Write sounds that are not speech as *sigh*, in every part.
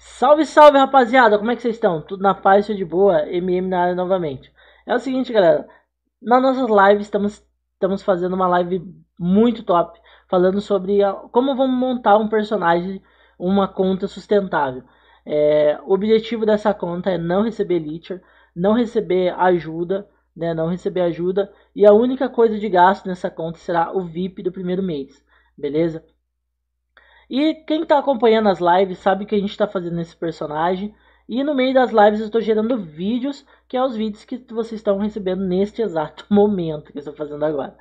Salve, salve rapaziada, como é que vocês estão? Tudo na paz, tudo de boa, MM na área novamente. É o seguinte, galera, na nossas lives estamos, estamos fazendo uma live muito top, falando sobre a, como vamos montar um personagem, uma conta sustentável. É, o objetivo dessa conta é não receber leecher, não receber ajuda, né, não receber ajuda, e a única coisa de gasto nessa conta será o VIP do primeiro mês, beleza? E quem está acompanhando as lives sabe que a gente está fazendo esse personagem. E no meio das lives eu estou gerando vídeos, que é os vídeos que vocês estão recebendo neste exato *laughs* momento que eu estou fazendo agora.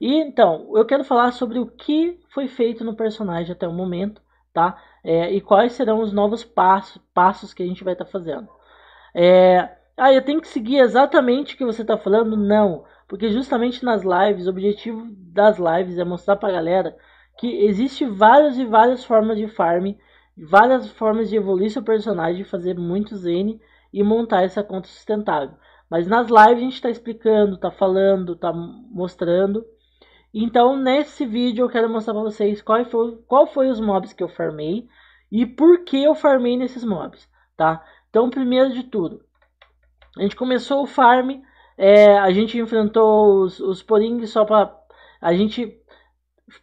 E então, eu quero falar sobre o que foi feito no personagem até o momento, tá? É, e quais serão os novos passos, passos que a gente vai estar tá fazendo. É, ah, eu tenho que seguir exatamente o que você está falando? Não, porque justamente nas lives, o objetivo das lives é mostrar para a galera que existe várias e várias formas de farm, várias formas de evoluir seu personagem, fazer muitos N e montar essa conta sustentável. Mas nas lives a gente está explicando, está falando, está mostrando. Então nesse vídeo eu quero mostrar para vocês qual foi, qual foi os mobs que eu farmei e por que eu farmei nesses mobs, tá? Então primeiro de tudo, a gente começou o farm, é, a gente enfrentou os, os poringues só para... A gente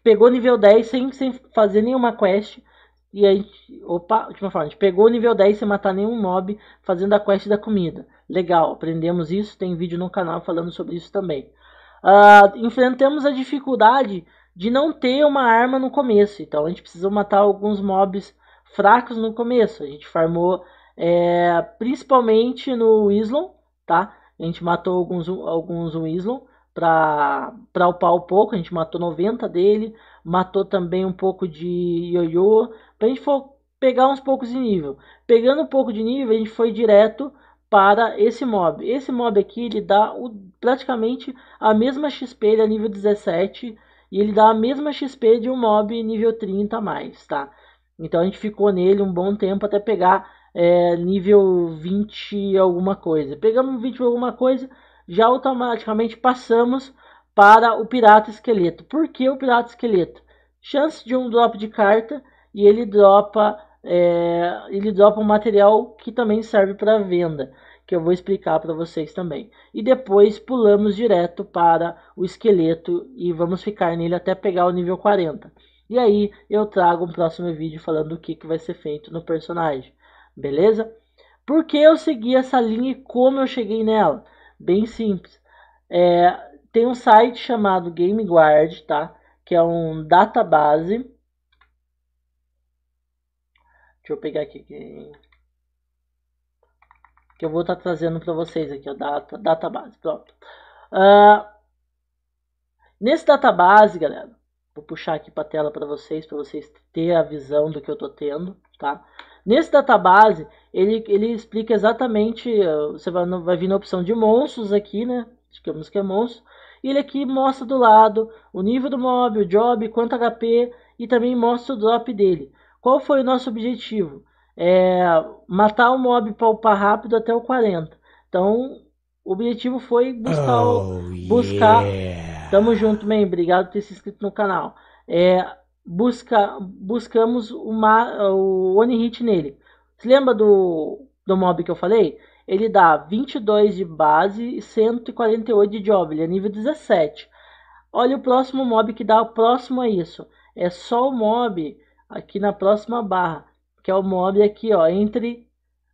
pegou nível 10 sem, sem fazer nenhuma quest. E aí, opa, última forma, a gente pegou nível 10 sem matar nenhum mob, fazendo a quest da comida. Legal, aprendemos isso, tem vídeo no canal falando sobre isso também. Uh, enfrentamos a dificuldade de não ter uma arma no começo, então a gente precisou matar alguns mobs fracos no começo. A gente farmou é, principalmente no Islon, tá? A gente matou alguns, alguns Islon para upar um pouco. A gente matou 90 dele, matou também um pouco de ioiô. Para a gente for pegar uns poucos de nível. Pegando um pouco de nível, a gente foi direto para esse mob. Esse mob aqui ele dá o, praticamente a mesma XP, ele é nível 17 e ele dá a mesma XP de um mob nível 30 mais, tá? Então a gente ficou nele um bom tempo até pegar é, nível 20 alguma coisa. Pegamos 20 alguma coisa, já automaticamente passamos para o Pirata Esqueleto. Por que o Pirata Esqueleto? Chance de um drop de carta e ele dropa, é, ele dropa um material que também serve para venda, que eu vou explicar para vocês também. E depois pulamos direto para o esqueleto e vamos ficar nele até pegar o nível 40. E aí eu trago um próximo vídeo falando o que, que vai ser feito no personagem, beleza? Por que eu segui essa linha e como eu cheguei nela? bem simples. É, tem um site chamado GameGuard, tá? Que é um database. Deixa eu pegar aqui que eu vou estar tá trazendo para vocês aqui, a data, database, pronto. Uh, nesse database, galera, vou puxar aqui para a tela para vocês, para vocês ter a visão do que eu tô tendo, tá? Nesse database, ele, ele explica exatamente, eh, você vai, vai vir na opção de monstros aqui, né? Digamos que é monstro. E ele aqui mostra do lado o nível do mob, o job, quanto HP e também mostra o drop dele. Qual foi o nosso objetivo? É matar o mob para upar rápido até o 40. Então, o objetivo foi buscar. Oh, buscar. Yeah. Tamo junto, man. Obrigado por ter se inscrito no canal. É, busca, buscamos uma, o hit nele. Você lembra do, do mob que eu falei? Ele dá 22 de base e 148 de job, ele é nível 17. Olha o próximo mob que dá o próximo a isso. É só o mob aqui na próxima barra, que é o mob aqui, ó, entre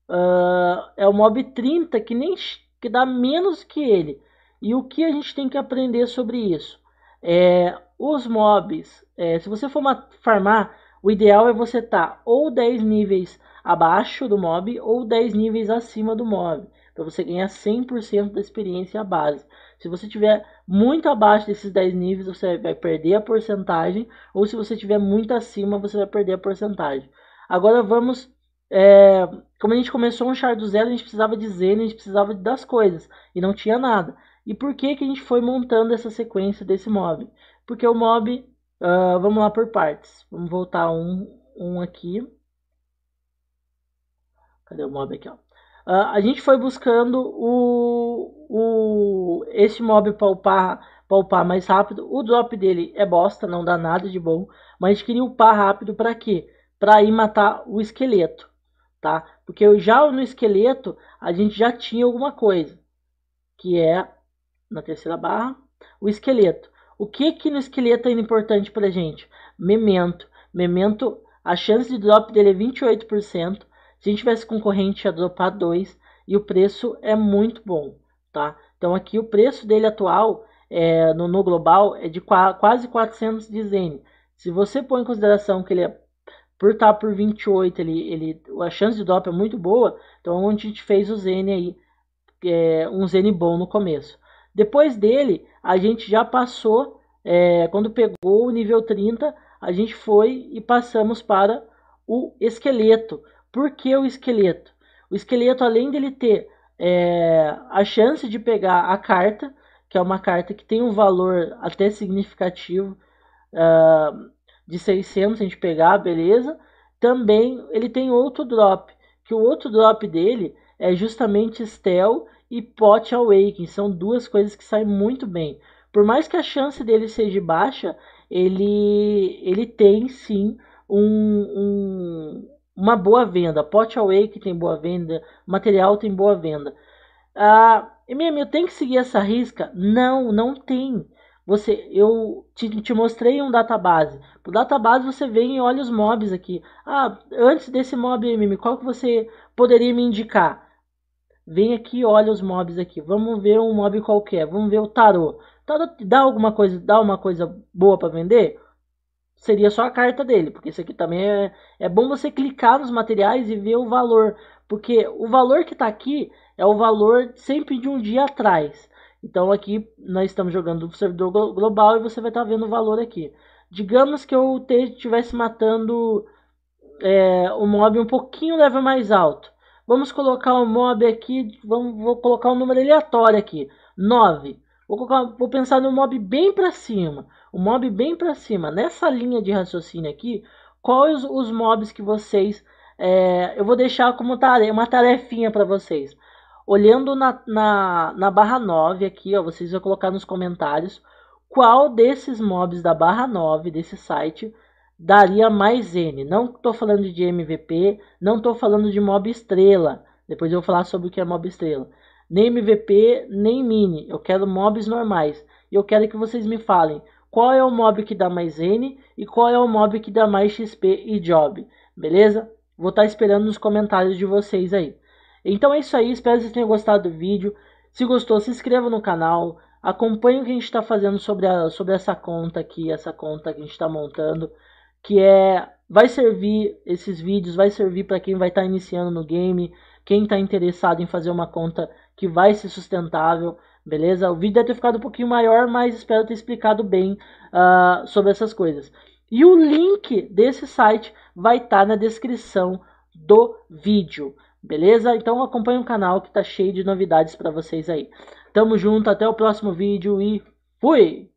uh, é o mob 30 que nem que dá menos que ele. E o que a gente tem que aprender sobre isso? É os mobs, é, se você for farmar, o ideal é você estar tá ou 10 níveis abaixo do mob ou 10 níveis acima do mob. para você ganhar 100% da experiência base. Se você tiver muito abaixo desses 10 níveis, você vai perder a porcentagem. Ou se você tiver muito acima, você vai perder a porcentagem. Agora vamos... É, como a gente começou um char do zero, a gente precisava de Zen, a gente precisava das coisas. E não tinha nada. E por que, que a gente foi montando essa sequência desse mob? Porque o mob, uh, vamos lá por partes. Vamos voltar um, um aqui. Cadê o mob aqui, ó? Uh, a gente foi buscando o, o esse mob palpar, palpar mais rápido. O drop dele é bosta, não dá nada de bom. Mas a gente queria upar rápido para quê? Para ir matar o esqueleto, tá? Porque eu, já no esqueleto a gente já tinha alguma coisa. Que é, na terceira barra, o esqueleto. O que que no esqueleto é importante para gente? Memento. Memento, a chance de drop dele é 28%. Se a gente tivesse concorrente, ia dropar 2. E o preço é muito bom, tá? Então aqui o preço dele atual é, no, no, global é de qua, quase 400 de Zen. Se você põe em consideração que ele é, por estar tá por 28, ele, ele, a chance de drop é muito boa, então a gente fez o Zen aí, é, um Zen bom no começo. Depois dele, a gente já passou, é, quando pegou o nível 30, a gente foi e passamos para o esqueleto. Por que o esqueleto? O esqueleto, além dele ter é, a chance de pegar a carta, que é uma carta que tem um valor até significativo uh, de 600, se a gente pegar, beleza. Também ele tem outro drop, que o outro drop dele é justamente Stel e Pot Awakening. São duas coisas que saem muito bem. Por mais que a chance dele seja baixa, ele, ele tem sim um, um uma boa venda. Pot Awakening tem boa venda, material tem boa venda. Ah, MM, eu tenho que seguir essa risca? Não, não tem. Você, eu te, te mostrei um database. No database você vem e olha os mobs aqui. Ah, antes desse mob, MM, qual que você poderia me indicar? Vem aqui e olha os mobs aqui. Vamos ver um mob qualquer. Vamos ver o tarô. Tarô dá alguma coisa, dá uma coisa boa para vender? Seria só a carta dele, porque isso aqui também é, é bom você clicar nos materiais e ver o valor, porque o valor que está aqui é o valor sempre de um dia atrás. Então aqui nós estamos jogando no servidor global e você vai estar tá vendo o valor aqui. Digamos que eu estivesse matando é, mob um pouquinho level mais alto. Vamos colocar o um mob aqui, vamos, vou colocar um número aleatório aqui, 9. Vou, colocar, vou pensar no mob bem para cima, o mob bem para cima. Nessa linha de raciocínio aqui, quais os mobs que vocês... É, eu vou deixar como tare uma tarefinha para vocês. Olhando na, na, na barra 9 aqui, ó, vocês vão colocar nos comentários qual desses mobs da barra 9 desse site daria mais N. Não estou falando de MVP, não estou falando de mob estrela. Depois eu vou falar sobre o que é mob estrela. Nem MVP, nem mini. Eu quero mobs normais. E eu quero que vocês me falem qual é o mob que dá mais N e qual é o mob que dá mais XP e job. Beleza? Vou estar tá esperando nos comentários de vocês aí. Então é isso aí. Espero que vocês tenham gostado do vídeo. Se gostou, se inscreva no canal. Acompanhe o que a gente está fazendo sobre, a, sobre essa conta aqui, essa conta que a gente está montando que é vai servir esses vídeos, vai servir para quem vai estar tá iniciando no game, quem está interessado em fazer uma conta que vai ser sustentável, beleza? O vídeo deve ter ficado um pouquinho maior, mas espero ter explicado bem uh, sobre essas coisas. E o link desse site vai estar tá na descrição do vídeo, beleza? Então acompanhe o canal que está cheio de novidades para vocês aí. Tamo junto, até o próximo vídeo e fui!